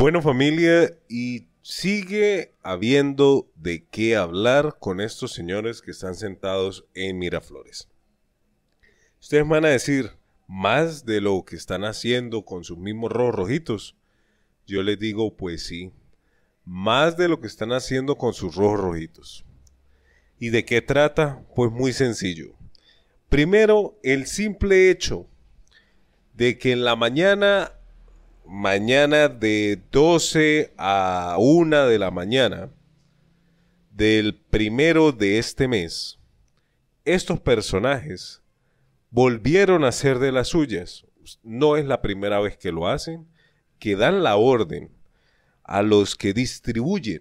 Bueno familia, y sigue habiendo de qué hablar con estos señores que están sentados en Miraflores. Ustedes van a decir más de lo que están haciendo con sus mismos rojos rojitos. Yo les digo, pues sí, más de lo que están haciendo con sus rojos rojitos. ¿Y de qué trata? Pues muy sencillo. Primero, el simple hecho de que en la mañana mañana de 12 a 1 de la mañana del primero de este mes, estos personajes volvieron a ser de las suyas. No es la primera vez que lo hacen, que dan la orden a los que distribuyen,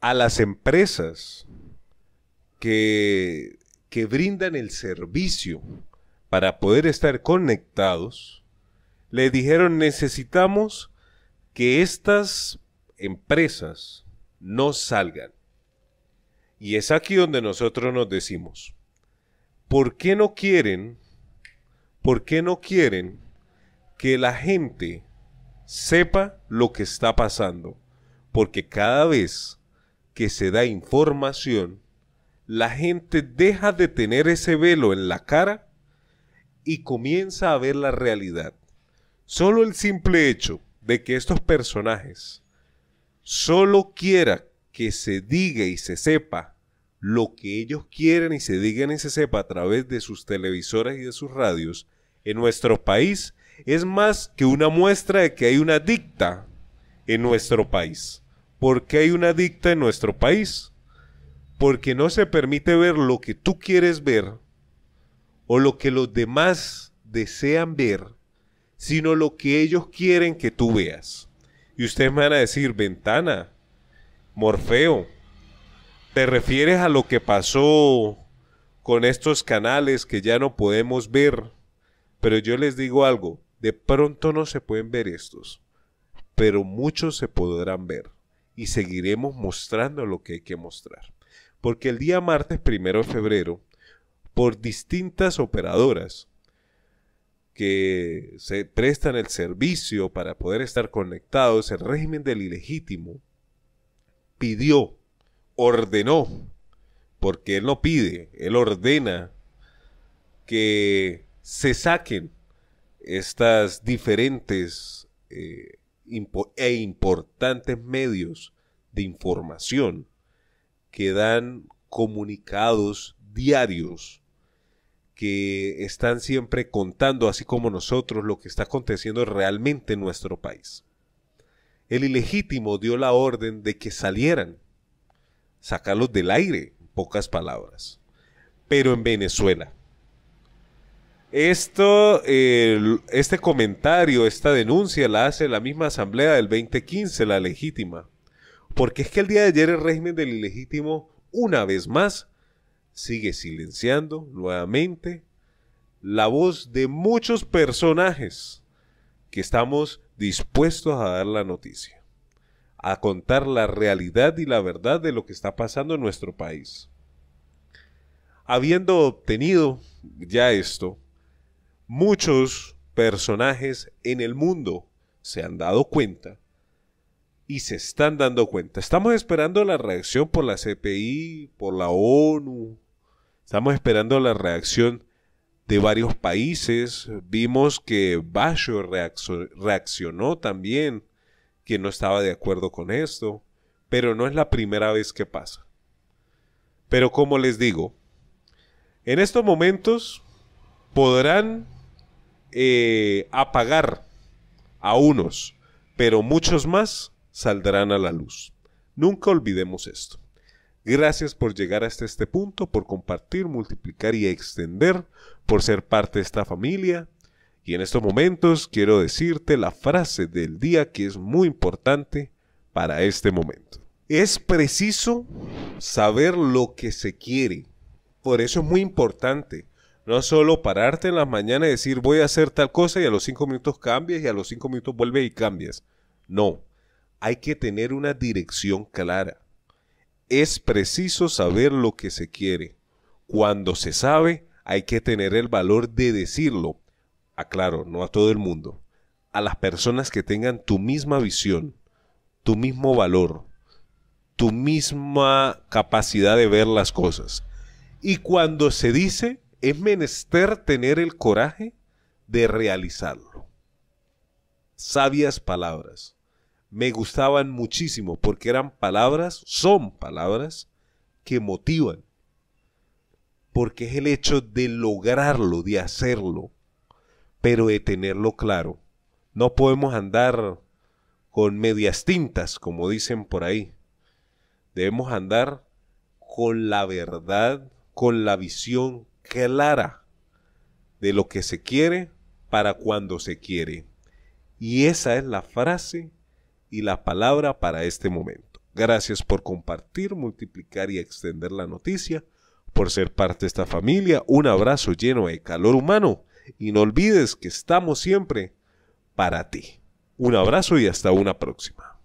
a las empresas que, que brindan el servicio para poder estar conectados le dijeron necesitamos que estas empresas no salgan. Y es aquí donde nosotros nos decimos, ¿por qué no quieren, por qué no quieren que la gente sepa lo que está pasando? Porque cada vez que se da información, la gente deja de tener ese velo en la cara y comienza a ver la realidad. Solo el simple hecho de que estos personajes solo quieran que se diga y se sepa lo que ellos quieren y se digan y se sepa a través de sus televisoras y de sus radios en nuestro país es más que una muestra de que hay una dicta en nuestro país. ¿Por qué hay una dicta en nuestro país? Porque no se permite ver lo que tú quieres ver o lo que los demás desean ver sino lo que ellos quieren que tú veas. Y ustedes me van a decir, ventana, Morfeo, ¿te refieres a lo que pasó con estos canales que ya no podemos ver? Pero yo les digo algo, de pronto no se pueden ver estos, pero muchos se podrán ver y seguiremos mostrando lo que hay que mostrar. Porque el día martes primero de febrero, por distintas operadoras, que se prestan el servicio para poder estar conectados, el régimen del ilegítimo pidió, ordenó, porque él no pide, él ordena que se saquen estas diferentes eh, e importantes medios de información que dan comunicados diarios que están siempre contando, así como nosotros, lo que está aconteciendo realmente en nuestro país. El ilegítimo dio la orden de que salieran, sacarlos del aire, en pocas palabras, pero en Venezuela. Esto, este comentario, esta denuncia la hace la misma asamblea del 2015, la legítima. Porque es que el día de ayer el régimen del ilegítimo, una vez más, sigue silenciando nuevamente la voz de muchos personajes que estamos dispuestos a dar la noticia, a contar la realidad y la verdad de lo que está pasando en nuestro país. Habiendo obtenido ya esto, muchos personajes en el mundo se han dado cuenta y se están dando cuenta. Estamos esperando la reacción por la CPI, por la ONU, Estamos esperando la reacción de varios países. Vimos que Basho reaccionó también, que no estaba de acuerdo con esto, pero no es la primera vez que pasa. Pero como les digo, en estos momentos podrán eh, apagar a unos, pero muchos más saldrán a la luz. Nunca olvidemos esto. Gracias por llegar hasta este punto, por compartir, multiplicar y extender, por ser parte de esta familia. Y en estos momentos quiero decirte la frase del día que es muy importante para este momento. Es preciso saber lo que se quiere. Por eso es muy importante no solo pararte en la mañana y decir voy a hacer tal cosa y a los cinco minutos cambias y a los cinco minutos vuelves y cambias. No, hay que tener una dirección clara. Es preciso saber lo que se quiere. Cuando se sabe, hay que tener el valor de decirlo. Aclaro, no a todo el mundo. A las personas que tengan tu misma visión, tu mismo valor, tu misma capacidad de ver las cosas. Y cuando se dice, es menester tener el coraje de realizarlo. Sabias palabras me gustaban muchísimo porque eran palabras, son palabras que motivan. Porque es el hecho de lograrlo, de hacerlo, pero de tenerlo claro. No podemos andar con medias tintas, como dicen por ahí. Debemos andar con la verdad, con la visión clara de lo que se quiere para cuando se quiere. Y esa es la frase y la palabra para este momento. Gracias por compartir, multiplicar y extender la noticia, por ser parte de esta familia. Un abrazo lleno de calor humano y no olvides que estamos siempre para ti. Un abrazo y hasta una próxima.